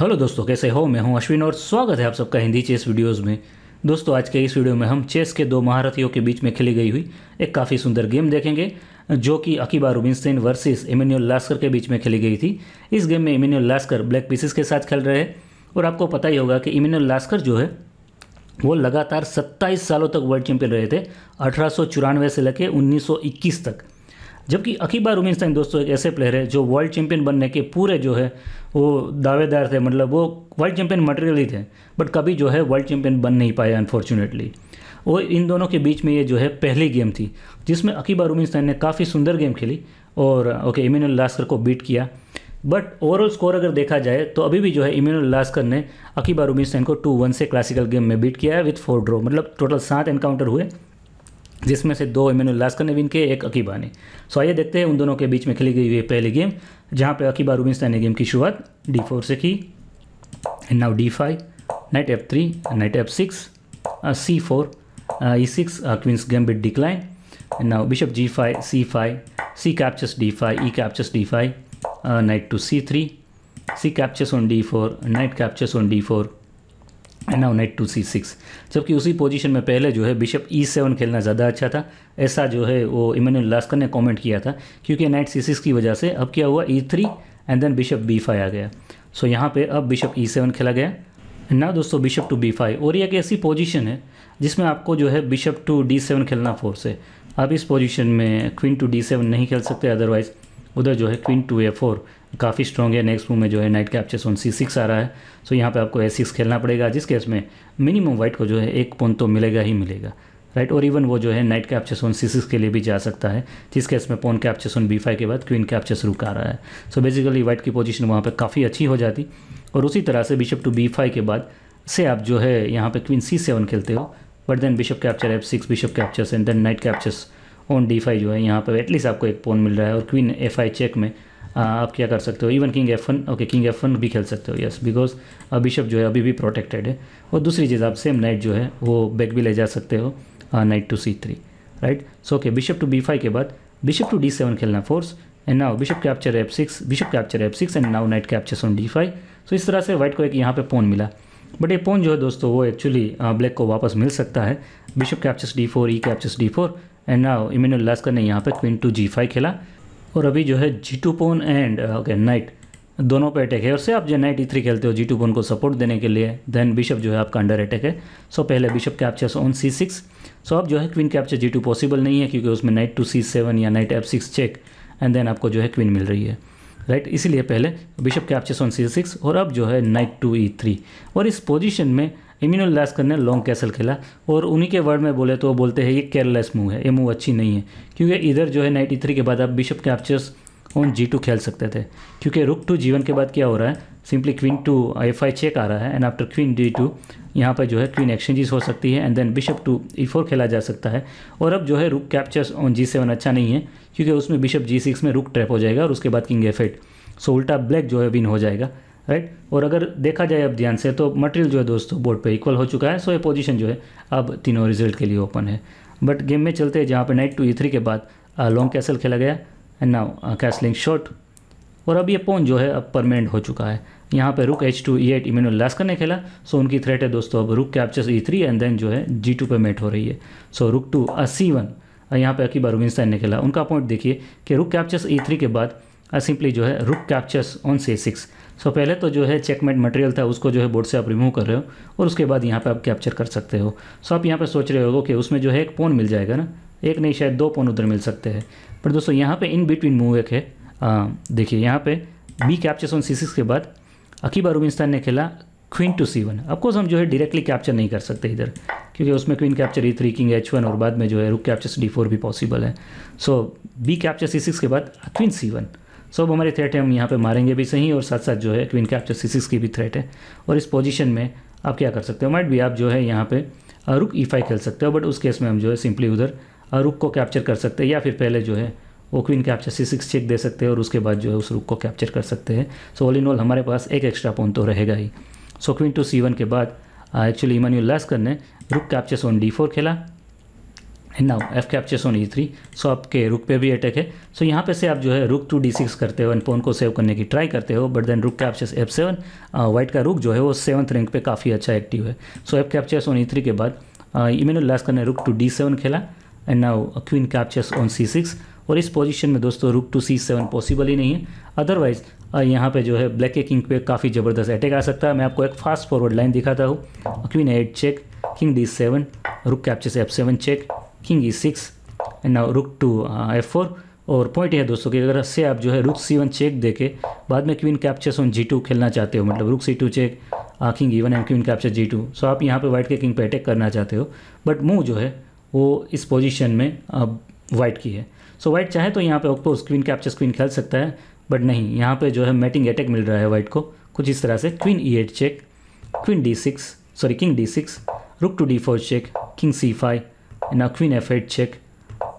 Hello दोस्तों कैसे हो मैं हूं अश्विन और स्वागत है आप सबका हिंदी चेस वीडियोस में दोस्तों आज के इस वीडियो में हम चेस के दो महारथियों के बीच में खेली गई हुई एक काफ़ी सुंदर गेम देखेंगे जो कि अकीबा रुबिनस्टेन वर्सेस इमेन्यूल लास्कर के बीच में खेली गई थी इस गेम में इमेन्यूल लास्कर ब्लैक पीसिस के साथ खेल रहे हैं और आपको पता ही होगा कि इमेन्यूल लास्कर जो है वो लगातार सत्ताईस सालों तक वर्ल्ड चैंपियन रहे थे अठारह से लेकर उन्नीस तक जबकि अकीबा रुमिन सिंह दोस्तों एक ऐसे प्लेयर है जो वर्ल्ड चैम्पियन बनने के पूरे जो है वो दावेदार थे मतलब वो वर्ल्ड चैम्पियन ही थे बट कभी जो है वर्ल्ड चैंपियन बन नहीं पाए अनफॉर्चुनेटली और इन दोनों के बीच में ये जो है पहली गेम थी जिसमें अकीबा रुमिन सिंह ने काफ़ी सुंदर गेम खेली और ओके इमिनल लास्कर को बीट किया बट ओवरऑल स्कोर अगर देखा जाए तो अभी भी जो है इम्यूनल लास्कर ने अकीबा रुमिन को टू वन से क्लासिकल गेम में बीट किया है विथ फोर ड्रॉ मतलब टोटल सात एनकाउंटर हुए जिसमें से दो इमेनुल लास्कर ने विन किए एक अकीबा ने सो आइए देखते हैं उन दोनों के बीच में खेली गई हुई पहली गेम जहाँ पे अकीबा रूबिनस्टाइन ने गेम की शुरुआत डी फोर से की and now D five knight F three knight F six C four E six queen's gambit decline bishop G five C five C captures D five E captures D five knight to C three C captures on D four knight captures on D four and now knight to C six जबकि उसी position में पहले जो है bishop ई seven खेलना ज़्यादा अच्छा था ऐसा जो है वो इमानुल लास्कर ने कमेंट किया था क्योंकि नाइट सी सिक्स की वजह से अब क्या हुआ E three and then bishop B five आ गया सो so, यहाँ पे अब बिशप ई सेवन खेला गया ना दोस्तों बिशप टू बी फाइव और एक ऐसी पोजीशन है जिसमें आपको जो है बिशप टू डी सेवन खेलना फोर्स है आप इस पोजीशन में क्वीन टू डी सेवन नहीं खेल सकते अदरवाइज़ उधर जो है क्वीन टू ए फोर काफ़ी स्ट्रॉन्ग है नेक्स्ट मूव में जो है knight chess on c six आ रहा है सो यहाँ पे आपको ए सिक्स खेलना पड़ेगा जिस केस में मिनिमम वाइट को जो है एक पोन तो मिलेगा ही मिलेगा राइट और इवन वो जो है knight chess on c six के लिए भी जा सकता है जिस केस में pawn chess on b five के बाद क्वीन चेस रुक आ रहा है सो बेसिकली वाइट की पोजिशन वहाँ पर काफ़ी अच्छी हो जाती और उसी तरह से बिशप टू बी फाइव के बाद से आप जो है यहाँ पर क्वीन सी सेवन खेलते हो but then bishop capture f six bishop captures and then knight captures on d five जो है यहाँ पर एटलीस्ट आपको एक पोन मिल रहा है और क्वीन एफ आई चेक में आ, आप क्या कर सकते हो even king f one okay king f one भी खेल सकते हो यस बिकॉज बिशप जो है अभी भी प्रोटेक्टेड है और दूसरी चीज़ आप सेम नाइट जो है वो बैक भी ले जा सकते हो knight to C three right so okay bishop to b five के बाद बिशप टू डी सेवन खेलना force and now bishop capture f six bishop capture f six and now knight capture on d five so इस तरह से white को एक यहाँ पे पोन मिला बट ये पोन जो है दोस्तों वो एक्चुअली ब्लैक को वापस मिल सकता है bishop captures d four e captures d four and now Emanuel Lasker ने यहाँ पे क्वीन टू जी फाइव खेला और अभी जो है g two pawn and okay knight दोनों पे अटैक है और से आप जो नाइट ई थ्री खेलते हो जी टू पोन को सपोर्ट देने के लिए देन बिशप जो है आपका अंडर अटैक है सो so, पहले bishop captures on c six so आप जो है queen capture g two possible नहीं है क्योंकि उसमें नाइट टू सी सेवन या knight F six check and then आपको जो है क्वीन मिल रही है राइट right? इसीलिए पहले bishop captures on c six और अब जो है नाइट टू ई थ्री और इस पोजिशन में इम्यून उल्लास ने लॉन्ग कैसल खेला और उन्हीं के वर्ड में बोले तो वो बोलते हैं ये केयरलेस मूव है ये मूव अच्छी नहीं है क्योंकि इधर जो है नाइट थ्री के बाद आप bishop captures on g two खेल सकते थे क्योंकि रुक टू जीवन के बाद क्या हो रहा है सिंपली क्वीन टू एफ आई चेक आ रहा है and after queen d two यहाँ पर जो है क्वीन एक्सचेंजेस हो सकती है and then bishop to e e four खेला जा सकता है और अब जो है rook captures on ji seven अच्छा नहीं है क्योंकि उसमें बिशप जी सिक्स में रुक ट्रैप हो जाएगा और उसके बाद किंग एफ एट सो उल्टा ब्लैक जो है विन हो जाएगा राइट और अगर देखा जाए अब ध्यान से तो मटेरियल जो है दोस्तों बोर्ड पे इक्वल हो चुका है सो ये पोजीशन जो है अब तीनों रिजल्ट के लिए ओपन है बट गेम में चलते हैं जहाँ पे नाइट टू ई थ्री के बाद लॉन्ग uh, कैसल खेला गया एंड नाउ कैसलिंग शॉट और अब ये पोन जो है अब परमानेंट हो चुका है यहाँ पे rook h two e eight Emanuel Lasker ने खेला सो उनकी थ्रेट है दोस्तों अब rook capture e three and then जो है जी टू पर मेट हो रही है so rook to c one यहाँ पे अकीबा रुबिनस्टाइन ने खेला उनका पॉइंट देखिए कि रुक कैप्चर्स ई थ्री के बाद सिंपली uh, जो है rook captures on c six so पहले तो जो है चेकमेट मटेरियल था उसको जो है बोर्ड से आप रिमूव कर रहे हो और उसके बाद यहाँ पे आप कैप्चर कर सकते हो सो आप यहाँ पे सोच रहे हो कि उसमें जो है एक पोन मिल जाएगा ना एक नहीं शायद दो पोन उधर मिल सकते हैं पर दोस्तों यहाँ पे इन बिटवीन मूव एक है देखिए यहाँ पे b captures on c six के बाद अकीबा रूबिनस्तान ने खेला queen to c one of course हम जो है डायरेक्टली कैप्चर नहीं कर सकते इधर क्योंकि उसमें queen capture e three king h one और बाद में जो है रुक कैप्चर डी फोर भी पॉसिबल है so b capture c six के बाद क्वीन सी वन सो अब हमारी थ्रेट है हम यहाँ पे मारेंगे भी सही और साथ साथ जो है क्वीन कैप्चर सी सिक्स की भी थ्रेट है और इस पोजीशन में आप क्या कर सकते हो माइट भी आप जो है यहाँ पे रुक ई फाइव खेल सकते हो बट उस केस में हम जो है सिंपली उधर रुक को कैप्चर कर सकते हैं या फिर पहले जो है वो queen capture c six check दे सकते हैं और उसके बाद जो है उस रुक को कैप्चर कर सकते हैं सो ऑल इन ऑल हमारे पास एक एक्स्ट्रा पोन तो रहेगा ही so queen to c one के बाद एक्चुअली इमान लास्कर ने rook captures on D four खेला now f captures on e three so आपके रुक पे भी अटैक है सो so, यहाँ पे से आप जो है रुक टू डी सिक्स करते हो एंड पोन को सेव करने की ट्राई करते हो but then rook captures f seven white का रुक जो है वो सेवन्थ रैंक पे काफ़ी अच्छा एक्टिव है so f captures on e three के बाद uh, इमेनो लास्ट करने रुक टू डी सेवन खेला and now queen captures on c six और इस पोजीशन में दोस्तों rook to c seven possible ही नहीं है अदरवाइज़ uh, यहाँ पे जो है ब्लैक के किंग पे काफ़ी ज़बरदस्त अटैक आ सकता है मैं आपको एक फास्ट फॉरवर्ड लाइन दिखाता हूँ queen eight check king d seven rook captures f seven check king e six and now rook to f four और पॉइंट है दोस्तों कि अगर से आप जो है रुक सी वन चेक दे के बाद में queen capture on g two खेलना चाहते हो मतलब rook c two check king e one and queen capture g two so आप यहाँ पे वाइट के किंग पे अटैक करना चाहते हो बट मूव जो है वो इस पोजीशन में अब uh, वाइट की है सो so, वाइट चाहे तो यहाँ पे ऑफकोर्स क्वीन कैप्चर क्वीन खेल सकता है बट नहीं यहाँ पर जो है मैटिंग अटैक मिल रहा है वाइट को कुछ इस तरह से queen e eight check queen d six sorry king d six rook to d four check king c five ना queen eight check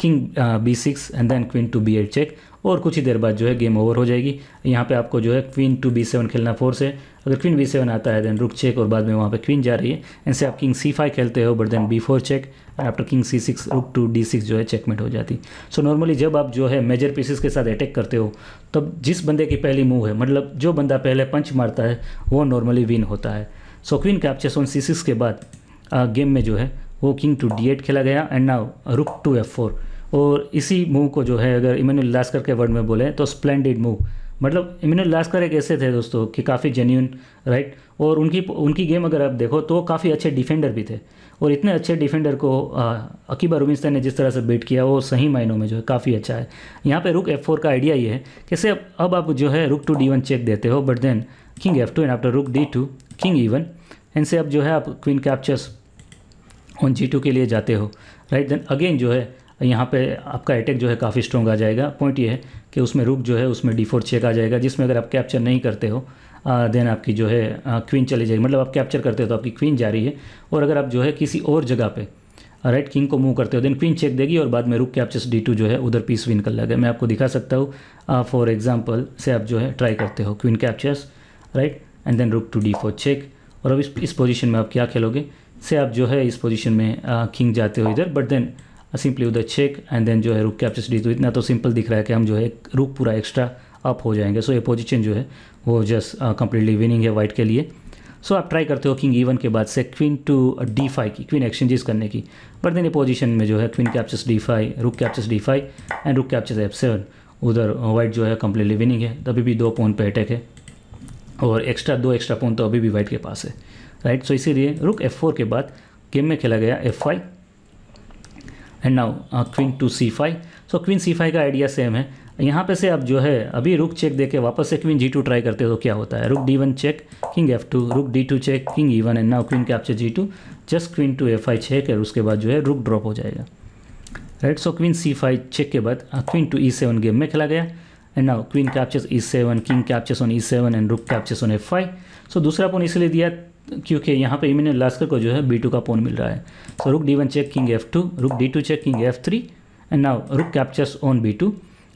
king b six and then queen to b eight check और कुछ ही देर बाद जो है game over हो जाएगी यहाँ पे आपको जो है क्वीन टू बी सेवन खेलना फोर से अगर क्वीन बी सेवन आता है देन रुक चेक और बाद में वहाँ पे क्वीन जा रही है इनसे आप किंग सी फाइव खेलते हो but then b four check and after king c six rook to d six जो है चेकमेट हो जाती सो so, नॉर्मली जब आप जो है मेजर पीसेस के साथ अटैक करते हो तब जिस बंदे की पहली मूव है मतलब जो बंदा पहले पंच मारता है वो नॉर्मली विन होता है so queen captures on c six के बाद आ, गेम में जो है वो किंग टू डी खेला गया and now rook to f four और इसी मूव को जो है अगर इमेन लास्कर के वर्ड में बोले तो स्प्लेंडेड मूव मतलब इमेन लास्कर एक ऐसे थे दोस्तों कि काफ़ी जेन्यून राइट और उनकी उनकी गेम अगर आप देखो तो काफ़ी अच्छे डिफेंडर भी थे और इतने अच्छे डिफेंडर को अकीबा रुबिनसन ने जिस तरह से बेट किया वो सही मायनों में जो है काफ़ी अच्छा है यहाँ पे रुक एफ फोर का आइडिया ये है कि से अब आप जो है रुक टू डी वन चेक देते हो but then king f two and after rook d two king e one and से अब जो है आप queen captures on g two के लिए जाते हो राइट देन अगेन जो है यहाँ पे आपका अटैक जो है काफ़ी स्ट्रॉन्ग आ जाएगा पॉइंट ये है कि उसमें रुक जो है उसमें डी फोर चेक आ जाएगा जिसमें अगर आप कैप्चर नहीं करते हो देन आपकी जो है क्वीन चली जाएगी मतलब आप कैप्चर करते हो तो आपकी क्वीन जा रही है और अगर आप जो है किसी और जगह पर राइट किंग को मूव करते हो देन क्वीन चेक देगी और बाद में रुक के आप चेस डी टू जो है उधर पीस विन कर लगे मैं आपको दिखा सकता हूँ फॉर एग्जाम्पल से आप जो है ट्राई करते हो queen captures right and then rook to d check और अब इस इस में आप क्या खेलोगे से आप जो है इस पोजीशन में किंग जाते हो इधर बट देन सिंपली उधर चेक एंड देन जो है रुक कैप्चर डी तो इतना तो सिंपल दिख रहा है कि हम जो है रुक पूरा एक्स्ट्रा अप हो जाएंगे सो so, ये पोजीशन जो है वो जस्ट कंप्लीटली विनिंग है वाइट के लिए सो so, आप ट्राई करते हो किंग ई के बाद से क्वीन टू डी फाइव की क्वीन एक्सचेंजेस करने की बट देन ये पोजीशन में जो है queen captures d five rook captures d five and rook captures f seven उधर वाइट uh, जो है कंप्लीटली विनिंग है तभी भी दो पोन पे अटैक है और एक्स्ट्रा दो एक्स्ट्रा पोन तो अभी भी वाइट के पास है राइट सो इसीलिए रुक एफ फोर के बाद गेम में खेला गया f five and now queen to c five so queen c five का आइडिया सेम है यहाँ पे से आप जो है अभी रुक चेक देके वापस से क्वीन जी टू ट्राई करते हो तो क्या होता है rook d one check king f two rook d two check king e one and now queen capture g two just queen to f आई चेक और उसके बाद जो है रुक ड्रॉप हो जाएगा right so queen c five check के बाद queen to e seven game में खेला गया and now queen captures e seven king captures on e seven and rook captures on F five so दूसरा pawn इसलिए दिया क्योंकि यहाँ पे इमिन लास्कर को जो है बी टू का पोन मिल रहा है so rook d one check king f two rook d two check king f three and now rook captures on b two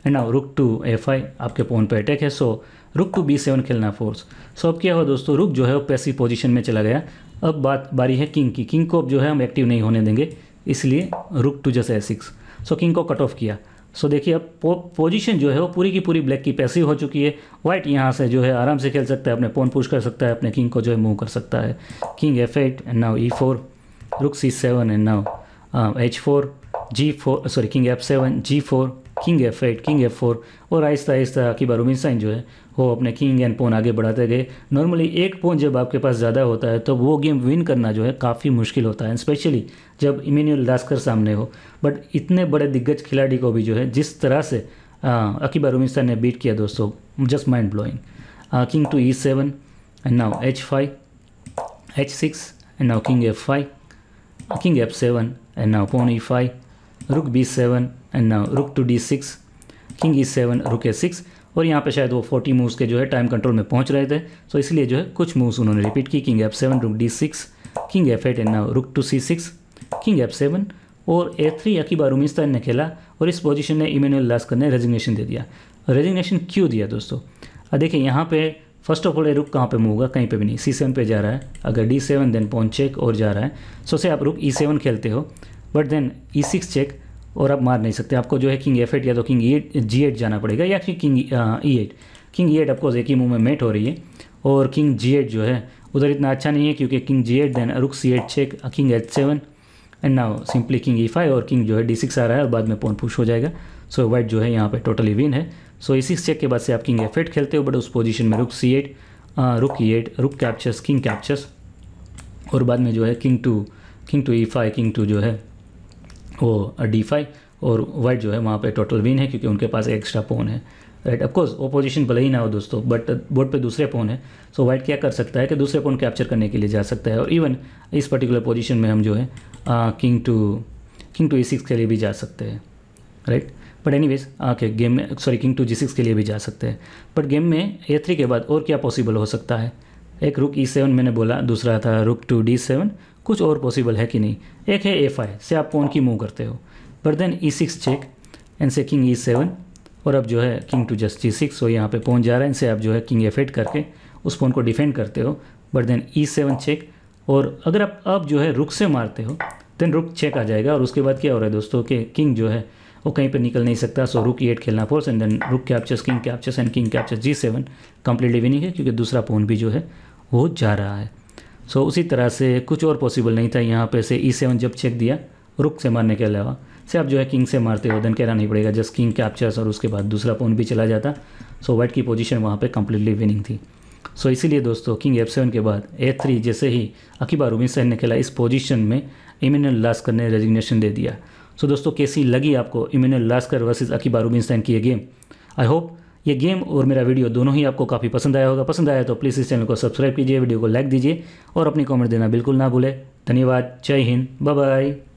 and now rook to f आई आपके पोन पे attack है so rook to b seven खेलना force so अब क्या हुआ दोस्तों रुक जो है वो पैसिव पोजिशन में चला गया अब बात बारी है किंग की किंग को अब जो है हम एक्टिव नहीं होने देंगे इसलिए रुक टू जैसे सिक्स सो किंग को कट ऑफ किया सो देखिए अब पो, पोजीशन जो है वो पूरी की पूरी ब्लैक की पैसिव हो चुकी है वाइट यहाँ से जो है आराम से खेल सकता है अपने पोन पुश कर सकता है अपने किंग को जो है मूव कर सकता है king f eight and now e four rook c seven and now h four g four sorry king f seven g four king f eight king f four और आहिस्ता आहिस्ता अकीबा साइन जो है वो अपने किंग एंड पोन आगे बढ़ाते गए नॉर्मली एक पोन जब आपके पास ज़्यादा होता है तो वो गेम विन करना जो है काफ़ी मुश्किल होता है स्पेशली जब इमेन्यूल दास्कर सामने हो बट इतने बड़े दिग्गज खिलाड़ी को भी जो है जिस तरह से अकीबा रुमिनसाइन ने बीट किया दोस्तों just mind blowing king to e seven and now h five h six and king f five king f seven and now pawn e five rook b seven and rook to d six king e seven rook a six और यहाँ पे शायद वो 40 moves के जो है time control में पहुँच रहे थे सो इसलिए जो है कुछ मूव्स उन्होंने रिपीट की king f seven rook d six king f eight and rook to C six king f seven और ए थ्री अकीबा रुमिस्तान ने खेला और इस पोजीशन ने इमेनुअल लास्कर ने रेजिग्नेशन दे दिया रेजिग्नेशन क्यों दिया दोस्तों देखिए यहाँ पे फर्स्ट ऑफ ऑल ये रुक कहाँ पे मूव होगा कहीं पे भी नहीं सी सेवन पे जा रहा है अगर d seven then pawn check और जा रहा है सो से आप रुक ई सेवन खेलते हो but then e six check और आप मार नहीं सकते आपको जो है किंग एफ एट या तो किंग ई जी एट जाना पड़ेगा या फिर king e eight king e eight of course एक ही मूव में मेट हो रही है और किंग जी एट जो है उधर इतना अच्छा नहीं है क्योंकि king ji eight then rook c eight check king h seven and now simply king e five और किंग जो है डी सिक्स आ रहा है और बाद में पोन पुश हो जाएगा सो so, वाइट जो है यहाँ पे टोटली विन है so so, e six check के बाद से आप किंग एफ एट खेलते हो बट उस पोजिशन में रुक c eight rook e e eight rook captures king captures और बाद में जो है king to king to e five king to जो है वो डी uh, और वाइट जो है वहाँ पे टोटल विन है क्योंकि उनके पास एक्स्ट्रा पोन है राइट ऑफकोर्स पोजिशन भले ही ना हो दोस्तों बट बोर्ड uh, पे दूसरे पोन है सो so वाइट क्या कर सकता है कि दूसरे पोन कैप्चर करने के लिए जा सकता है और इवन इस पर्टिकुलर पोजिशन में हम जो है king to king to a six के लिए भी जा सकते हैं right but anyways okay game में sorry king to g six के लिए भी जा सकते हैं बट गेम में ए थ्री के बाद और क्या पॉसिबल हो सकता है एक रुक ई सेवन मैंने बोला दूसरा था रुक टू डी सेवन कुछ और पॉसिबल है कि नहीं एक है ए फाइव से आप पोन की मूव करते हो but then e six check and से किंग ई सेवन और अब जो है king to just g six हो यहाँ पे पोन जा रहा है इनसे आप जो है किंग एफ एट करके उस पोन को डिफेंड करते हो but then e seven check और अगर आप अब जो है रुक से मारते हो देन रुक चेक आ जाएगा और उसके बाद क्या हो रहा है दोस्तों कि किंग जो है वो कहीं पर निकल नहीं सकता सो रुक एट खेलना force and then rook captures king captures and king captures g seven completely winning है क्योंकि दूसरा पोन भी जो है वो जा रहा है सो so, उसी तरह से कुछ और पॉसिबल नहीं था यहाँ पे से ई e सेवन जब चेक दिया रुक से मारने के अलावा से आप जो है किंग से मारते हो देन कहना नहीं पड़ेगा जस्ट किंग कैप्चर्स और उसके बाद दूसरा पोन भी चला जाता सो so, वाइट की पोजीशन वहाँ पे कम्प्लीटली विनिंग थी सो so, इसीलिए दोस्तों किंग एफ सेवन के बाद ए थ्री जैसे ही अकीबा रूमी सहन ने खेला इस पोजीशन में इमिनल लास्कर ने रेजिग्नेशन दे दिया सो so, दोस्तों कैसी लगी आपको इमिनल लास्कर वर्सेज अकीबा सहन की ये गेम आई होप ये गेम और मेरा वीडियो दोनों ही आपको काफ़ी पसंद आया होगा पसंद आया तो प्लीज़ इस चैनल को सब्सक्राइब कीजिए वीडियो को लाइक दीजिए और अपनी कॉमेंट देना बिल्कुल ना भूलें धन्यवाद जय हिंद बाय